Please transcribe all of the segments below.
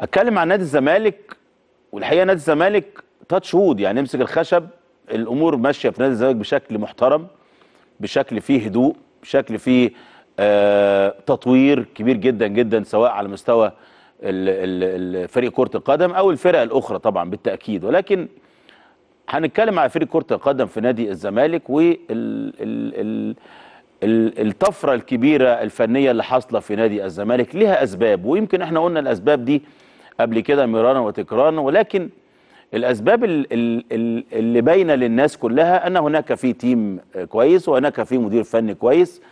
اتكلم عن نادي الزمالك والحقيقه نادي الزمالك تاتش وود يعني امسك الخشب الامور ماشيه في نادي الزمالك بشكل محترم بشكل فيه هدوء بشكل فيه آه تطوير كبير جدا جدا سواء على مستوى فريق كره القدم او الفرق الاخرى طبعا بالتاكيد ولكن هنتكلم على فريق كره القدم في نادي الزمالك والطفره الطفره الكبيره الفنيه اللي حاصله في نادي الزمالك لها اسباب ويمكن احنا قلنا الاسباب دي قبل كده مرارا وتكرارا ولكن الأسباب اللي باينة للناس كلها أن هناك في تيم كويس وهناك في مدير فني كويس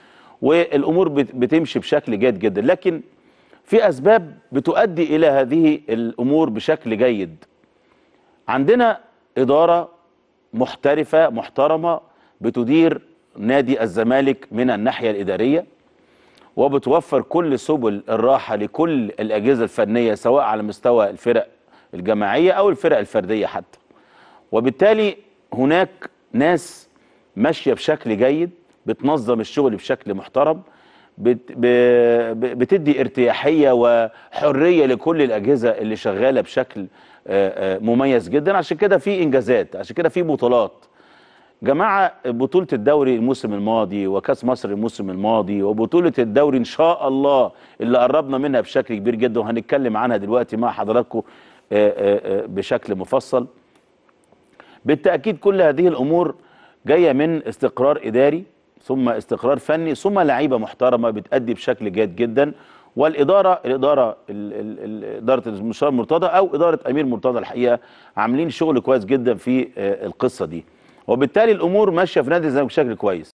والأمور بتمشي بشكل جيد جدا لكن في أسباب بتؤدي إلى هذه الأمور بشكل جيد عندنا إدارة محترفة محترمة بتدير نادي الزمالك من الناحية الإدارية وبتوفر كل سبل الراحة لكل الأجهزة الفنية سواء على مستوى الفرق الجماعية أو الفرق الفردية حتى وبالتالي هناك ناس ماشية بشكل جيد بتنظم الشغل بشكل محترم بتدي ارتياحية وحرية لكل الأجهزة اللي شغالة بشكل مميز جدا عشان كده في إنجازات عشان كده في بطولات جماعة بطولة الدوري الموسم الماضي وكاس مصر الموسم الماضي وبطولة الدوري إن شاء الله اللي قربنا منها بشكل كبير جدا وهنتكلم عنها دلوقتي مع حضراتكم آه، آه، آه، بشكل مفصل بالتأكيد كل هذه الأمور جاية من استقرار إداري ثم استقرار فني ثم لعيبة محترمة بتأدي بشكل جيد جدا والإدارة الإدارة إدارة المستشار مرتضى أو إدارة أمير مرتضى الحقيقة عاملين شغل كويس جدا في القصة دي وبالتالي الامور ماشيه في نادي الزمالك بشكل كويس